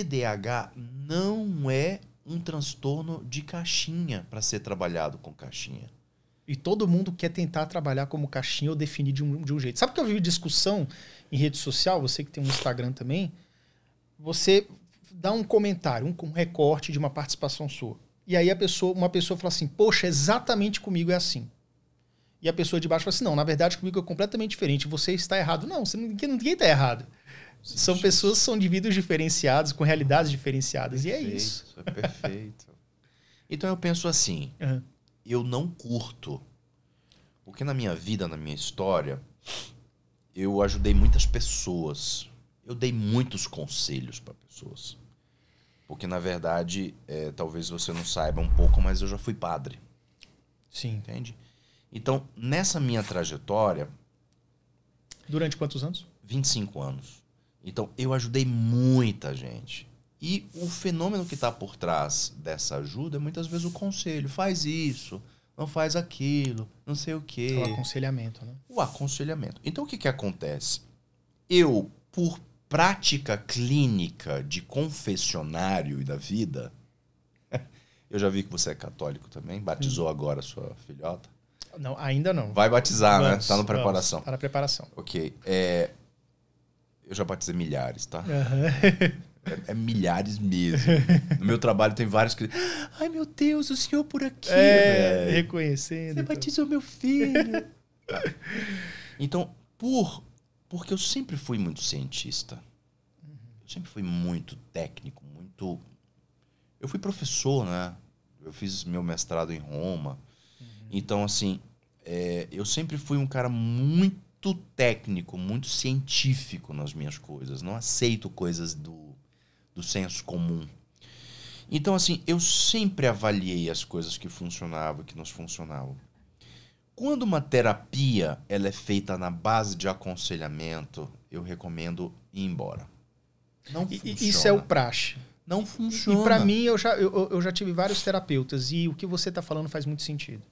TDAH não é um transtorno de caixinha para ser trabalhado com caixinha. E todo mundo quer tentar trabalhar como caixinha ou definir de um, de um jeito. Sabe que eu vi discussão em rede social, você que tem um Instagram também? Você dá um comentário, um, um recorte de uma participação sua. E aí a pessoa, uma pessoa fala assim: "Poxa, exatamente comigo é assim". E a pessoa de baixo fala assim: "Não, na verdade comigo é completamente diferente, você está errado". Não, você, ninguém, ninguém está errado. São pessoas, são indivíduos diferenciados, com realidades diferenciadas. Perfeito, e é isso. É perfeito. então eu penso assim: uhum. eu não curto. Porque na minha vida, na minha história, eu ajudei muitas pessoas. Eu dei muitos conselhos para pessoas. Porque, na verdade, é, talvez você não saiba um pouco, mas eu já fui padre. Sim. Entende? Então, nessa minha trajetória. Durante quantos anos? 25 anos. Então, eu ajudei muita gente. E o fenômeno que está por trás dessa ajuda é muitas vezes o conselho. Faz isso, não faz aquilo, não sei o quê. É o aconselhamento, né? O aconselhamento. Então, o que, que acontece? Eu, por prática clínica de confessionário e da vida, eu já vi que você é católico também, batizou hum. agora a sua filhota. Não, ainda não. Vai batizar, né? vamos, né? Tá na preparação. Vamos, tá na preparação. Ok. É, eu já batizei milhares, tá? Uhum. É, é, milhares mesmo. No meu trabalho tem vários que. Ai, meu Deus, o senhor por aqui. É, reconhecendo. Você então. batizou meu filho. Então, por. Porque eu sempre fui muito cientista. Eu sempre fui muito técnico, muito. Eu fui professor, né? Eu fiz meu mestrado em Roma. Uhum. Então, assim, é, eu sempre fui um cara muito muito técnico, muito científico nas minhas coisas. Não aceito coisas do, do senso comum. Então, assim, eu sempre avaliei as coisas que funcionavam, que não funcionavam. Quando uma terapia ela é feita na base de aconselhamento, eu recomendo ir embora. Não e, funciona. Isso é o praxe. Não funciona. E para mim, eu já, eu, eu já tive vários terapeutas e o que você está falando faz muito sentido.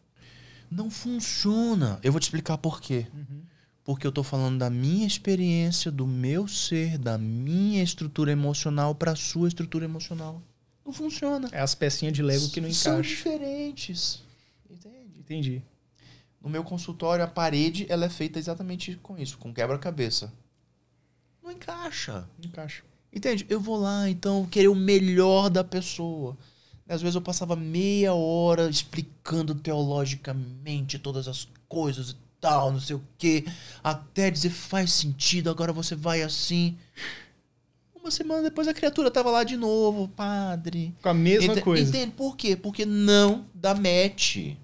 Não funciona. Eu vou te explicar por quê. Uhum porque eu estou falando da minha experiência, do meu ser, da minha estrutura emocional para a sua estrutura emocional. Não funciona. É as pecinhas de Lego que não encaixam. São diferentes. Entende? Entendi. No meu consultório, a parede ela é feita exatamente com isso, com quebra-cabeça. Não encaixa. Não encaixa. Entende? Eu vou lá, então, querer o melhor da pessoa. Às vezes eu passava meia hora explicando teologicamente todas as coisas e tal, não sei o quê. Até dizer faz sentido, agora você vai assim. Uma semana depois a criatura tava lá de novo, padre. Com a mesma Ent coisa. Entende? Por quê? Porque não dá match.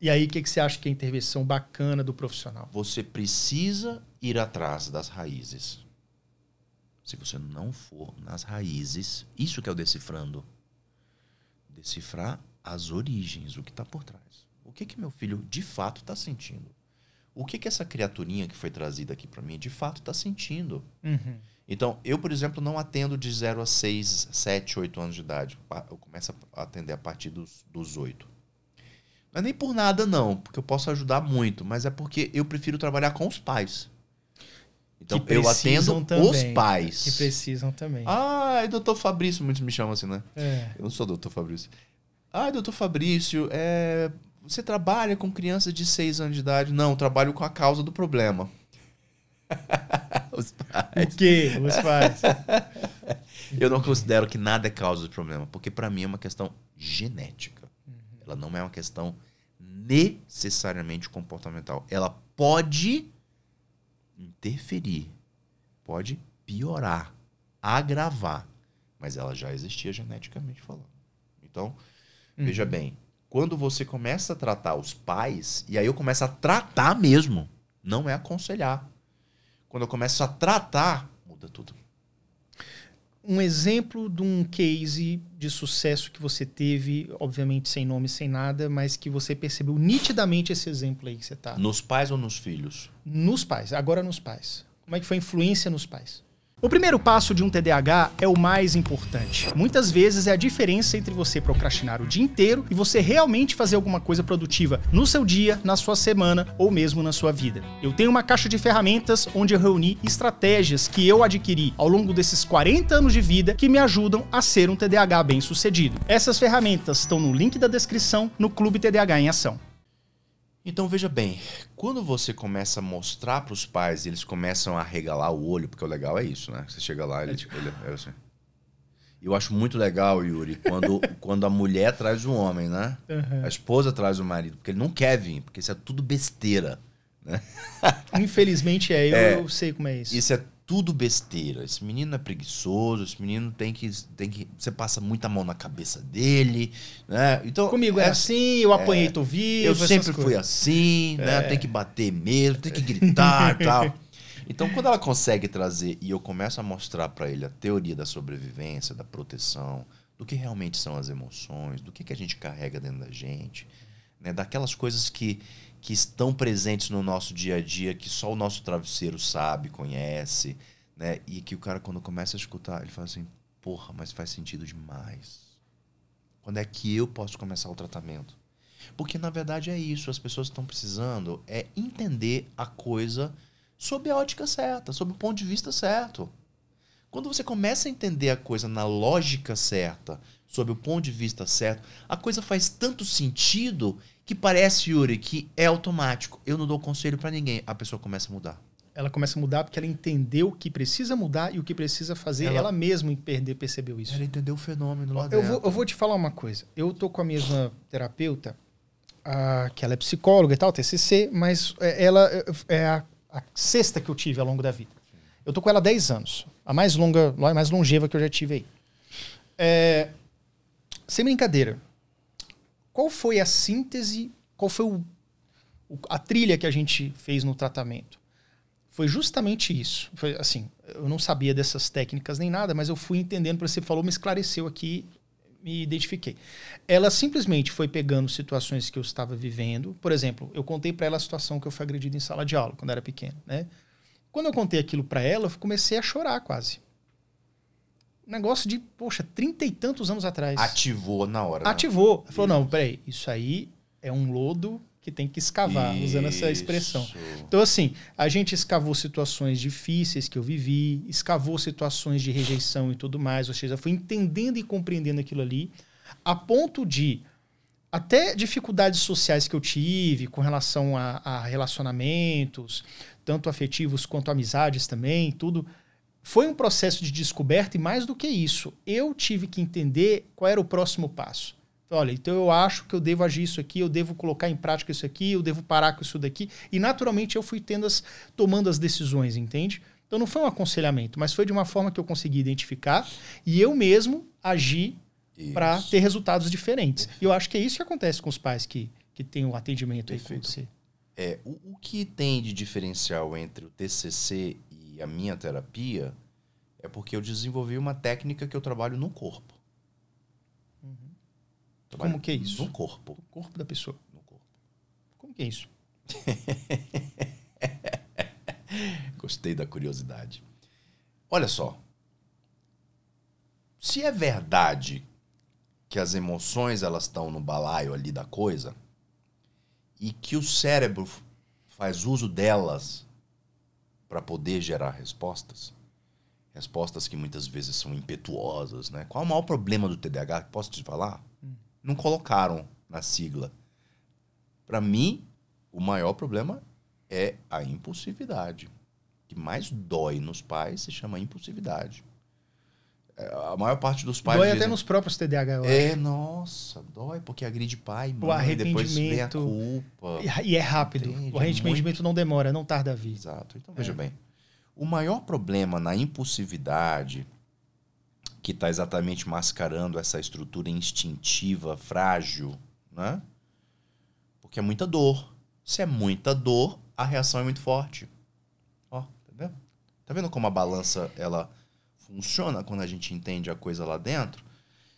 E aí, o que, que você acha que é a intervenção bacana do profissional? Você precisa ir atrás das raízes. Se você não for nas raízes, isso que é o decifrando. Decifrar as origens, o que está por trás. O que, que meu filho de fato está sentindo? o que, que essa criaturinha que foi trazida aqui para mim de fato está sentindo. Uhum. Então, eu, por exemplo, não atendo de 0 a 6, 7, 8 anos de idade. Eu começo a atender a partir dos, dos 8. Não é nem por nada, não, porque eu posso ajudar muito, mas é porque eu prefiro trabalhar com os pais. Então, eu atendo também, os né? pais. Que precisam também. Ah, doutor Fabrício, muitos me chamam assim, né? É. Eu não sou doutor Fabrício. Ah, doutor Fabrício, é, você trabalha com crianças de 6 anos de idade? Não, trabalho com a causa do problema. Os pais. O quê? Os pais. Eu não considero que nada é causa do problema, porque para mim é uma questão genética. Uhum. Ela não é uma questão necessariamente comportamental. Ela pode interferir, pode piorar, agravar, mas ela já existia geneticamente falando. Então, uhum. veja bem, quando você começa a tratar os pais, e aí eu começo a tratar mesmo, não é aconselhar. Quando eu começo a tratar, muda tudo. Um exemplo de um case de sucesso que você teve, obviamente sem nome, sem nada, mas que você percebeu nitidamente esse exemplo aí que você tá. Nos pais ou nos filhos? Nos pais, agora nos pais. Como é que foi a influência nos pais? O primeiro passo de um TDAH é o mais importante. Muitas vezes é a diferença entre você procrastinar o dia inteiro e você realmente fazer alguma coisa produtiva no seu dia, na sua semana ou mesmo na sua vida. Eu tenho uma caixa de ferramentas onde eu reuni estratégias que eu adquiri ao longo desses 40 anos de vida que me ajudam a ser um TDAH bem sucedido. Essas ferramentas estão no link da descrição no Clube TDAH em Ação. Então veja bem, quando você começa a mostrar para os pais, eles começam a regalar o olho, porque o legal é isso, né? Você chega lá, ele, ele, é. ele é assim. Eu acho muito legal, Yuri, quando, quando a mulher traz o homem, né? Uhum. A esposa traz o marido, porque ele não quer vir, porque isso é tudo besteira. Né? Infelizmente é, eu, é, eu sei como é isso. Isso é tudo besteira. Esse menino é preguiçoso, esse menino tem que. Tem que você passa muita mão na cabeça dele. Né? Então, Comigo é, é assim, eu é, apanhei, é, tô vivo. Eu sempre fui coisas. assim, né? É. Tem que bater mesmo, tem que gritar e tal. Então, quando ela consegue trazer e eu começo a mostrar para ele a teoria da sobrevivência, da proteção, do que realmente são as emoções, do que, que a gente carrega dentro da gente, né? daquelas coisas que, que estão presentes no nosso dia a dia, que só o nosso travesseiro sabe, conhece, né? e que o cara, quando começa a escutar, ele fala assim: porra, mas faz sentido demais. Quando é que eu posso começar o tratamento? Porque na verdade é isso, as pessoas estão precisando é entender a coisa sob a ótica certa, sob o ponto de vista certo. Quando você começa a entender a coisa na lógica certa, sob o ponto de vista certo, a coisa faz tanto sentido que parece, Yuri, que é automático. Eu não dou conselho para ninguém. A pessoa começa a mudar. Ela começa a mudar porque ela entendeu o que precisa mudar e o que precisa fazer. Ela, ela mesma perder, percebeu isso. Ela entendeu o fenômeno lá eu Vou, eu vou te falar uma coisa. Eu tô com a mesma terapeuta, a, que ela é psicóloga e tal, TCC, mas é, ela é, é a, a sexta que eu tive ao longo da vida. Eu tô com ela há 10 anos. A mais longa, a mais longeva que eu já tive aí. É, sem brincadeira, qual foi a síntese, qual foi o, a trilha que a gente fez no tratamento? Foi justamente isso. Foi assim, eu não sabia dessas técnicas nem nada, mas eu fui entendendo, porque você falou, me esclareceu aqui, me identifiquei. Ela simplesmente foi pegando situações que eu estava vivendo. Por exemplo, eu contei para ela a situação que eu fui agredido em sala de aula, quando era pequeno, né? Quando eu contei aquilo para ela, eu comecei a chorar quase. Negócio de, poxa, trinta e tantos anos atrás. Ativou na hora. Né? Ativou. Né? falou: não, peraí, isso aí é um lodo que tem que escavar, Isso. usando essa expressão. Então, assim, a gente escavou situações difíceis que eu vivi, escavou situações de rejeição e tudo mais, ou seja, fui entendendo e compreendendo aquilo ali, a ponto de até dificuldades sociais que eu tive com relação a, a relacionamentos, tanto afetivos quanto amizades também, tudo. Foi um processo de descoberta e mais do que isso, eu tive que entender qual era o próximo passo. Olha, então eu acho que eu devo agir isso aqui, eu devo colocar em prática isso aqui, eu devo parar com isso daqui. E naturalmente eu fui tendo as, tomando as decisões, entende? Então não foi um aconselhamento, mas foi de uma forma que eu consegui identificar e eu mesmo agi para ter resultados diferentes. E eu acho que é isso que acontece com os pais que, que têm um atendimento Perfeito. aí com você. É, o, o que tem de diferencial entre o TCC e a minha terapia é porque eu desenvolvi uma técnica que eu trabalho no corpo. Uhum. Trabalho Como que é isso? No corpo. No corpo da pessoa. No corpo. Como que é isso? Gostei da curiosidade. Olha só. Se é verdade que as emoções elas estão no balaio ali da coisa, e que o cérebro faz uso delas para poder gerar respostas. Respostas que muitas vezes são impetuosas, né? Qual é o maior problema do TDAH? Posso te falar? Hum. Não colocaram na sigla. Para mim, o maior problema é a impulsividade. O que mais dói nos pais se chama impulsividade. A maior parte dos pais. Dói dizem, até nos próprios TDAH. Eu é, acho. nossa, dói, porque agride pai, mãe, o arrependimento, depois vem a culpa. E é rápido. Entende? O arrependimento Muito. não demora, não tarda a vir. Exato. Então, é. veja bem. O maior problema na impulsividade, que está exatamente mascarando essa estrutura instintiva, frágil, né? Porque é muita dor. Se é muita dor, a reação é muito forte. Ó, tá vendo? Tá vendo como a balança ela funciona quando a gente entende a coisa lá dentro.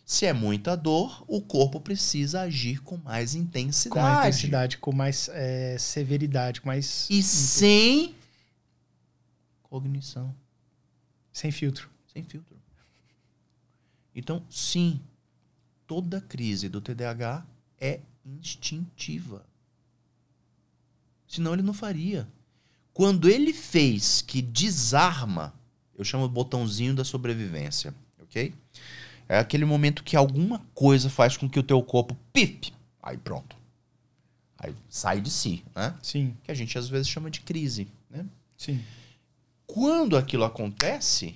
Se é muita dor, o corpo precisa agir com mais intensidade. Com mais intensidade, com mais é, severidade, com mais. E sem cognição. Sem filtro. Sem filtro. Então, sim, toda crise do TDAH é instintiva. Senão ele não faria. Quando ele fez que desarma eu chamo o botãozinho da sobrevivência, ok? É aquele momento que alguma coisa faz com que o teu corpo pip, aí pronto. Aí sai de si, né? Sim. Que a gente às vezes chama de crise, né? Sim. Quando aquilo acontece,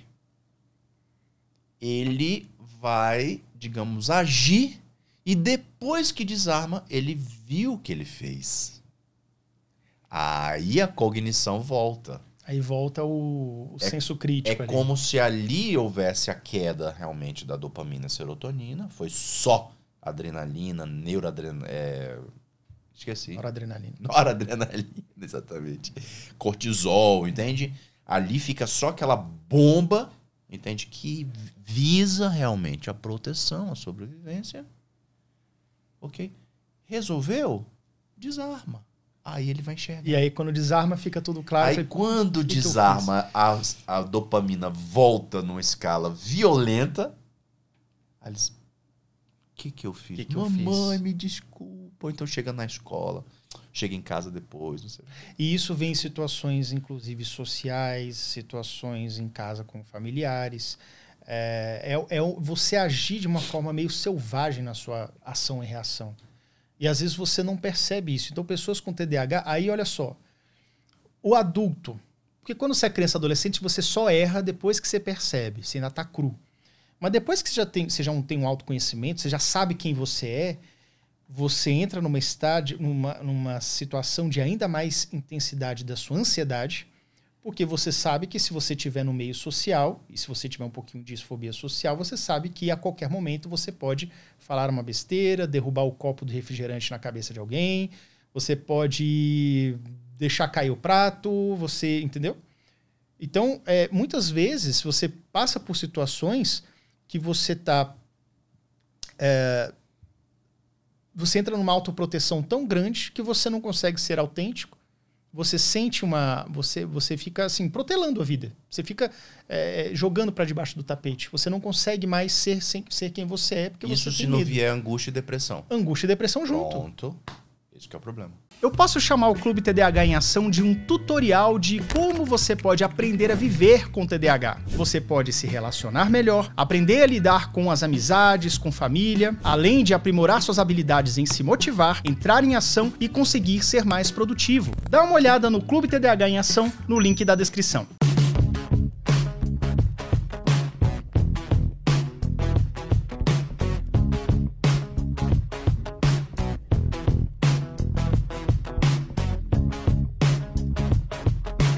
ele vai, digamos, agir e depois que desarma, ele viu o que ele fez. Aí a cognição volta. Aí volta o, o é, senso crítico. É ali. como se ali houvesse a queda realmente da dopamina e serotonina. Foi só adrenalina, neuroadrenalina. É... Esqueci. Noradrenalina. Noradrenalina, exatamente. Cortisol, entende? Ali fica só aquela bomba, entende? Que visa realmente a proteção, a sobrevivência. Ok? Resolveu? Desarma. Aí ele vai enxergar. E aí quando desarma fica tudo claro. Aí você... quando desarma, a, a dopamina volta numa escala violenta. Aí eles, o que que eu fiz? Que que Mamãe, eu fiz? me desculpa. Ou então chega na escola, chega em casa depois, não sei. E isso vem em situações, inclusive, sociais, situações em casa com familiares. É, é, é você agir de uma forma meio selvagem na sua ação e reação. E às vezes você não percebe isso. Então, pessoas com TDAH, aí olha só. O adulto. Porque quando você é criança adolescente, você só erra depois que você percebe, você ainda está cru. Mas depois que você já tem, você já tem um autoconhecimento, você já sabe quem você é, você entra numa, estádio, numa, numa situação de ainda mais intensidade da sua ansiedade, porque você sabe que se você tiver no meio social, e se você tiver um pouquinho de fobia social, você sabe que a qualquer momento você pode falar uma besteira, derrubar o copo do refrigerante na cabeça de alguém, você pode deixar cair o prato, você. Entendeu? Então, é, muitas vezes você passa por situações que você tá. É, você entra numa autoproteção tão grande que você não consegue ser autêntico você sente uma. Você, você fica assim, protelando a vida. Você fica é, jogando para debaixo do tapete. Você não consegue mais ser, sem, ser quem você é. Porque Isso você se não medo. vier angústia e depressão. Angústia e depressão junto. Pronto. Isso que é o problema. Eu posso chamar o Clube TDAH em Ação de um tutorial de como você pode aprender a viver com TDAH. Você pode se relacionar melhor, aprender a lidar com as amizades, com família, além de aprimorar suas habilidades em se motivar, entrar em ação e conseguir ser mais produtivo. Dá uma olhada no Clube TDAH em Ação no link da descrição.